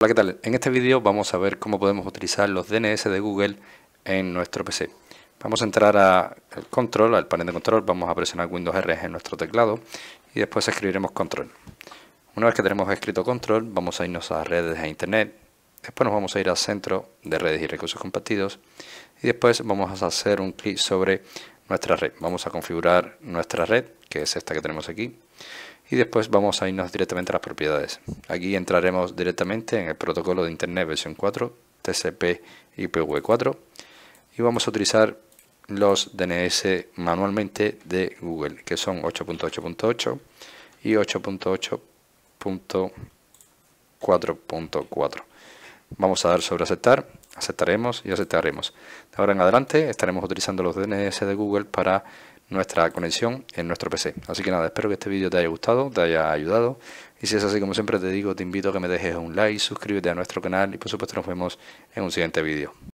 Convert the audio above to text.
Hola, ¿qué tal? En este vídeo vamos a ver cómo podemos utilizar los DNS de Google en nuestro PC. Vamos a entrar al control, al panel de control, vamos a presionar Windows R en nuestro teclado y después escribiremos control. Una vez que tenemos escrito control, vamos a irnos a redes e internet, después nos vamos a ir al centro de redes y recursos compartidos y después vamos a hacer un clic sobre nuestra red. Vamos a configurar nuestra red, que es esta que tenemos aquí, y después vamos a irnos directamente a las propiedades. Aquí entraremos directamente en el protocolo de Internet versión 4, TCP IPv4 y vamos a utilizar los DNS manualmente de Google, que son 8.8.8 y 8.8.4.4. Vamos a dar sobre aceptar, aceptaremos y aceptaremos. De ahora en adelante estaremos utilizando los DNS de Google para nuestra conexión en nuestro PC. Así que nada, espero que este vídeo te haya gustado, te haya ayudado. Y si es así, como siempre te digo, te invito a que me dejes un like, suscríbete a nuestro canal y por supuesto nos vemos en un siguiente vídeo.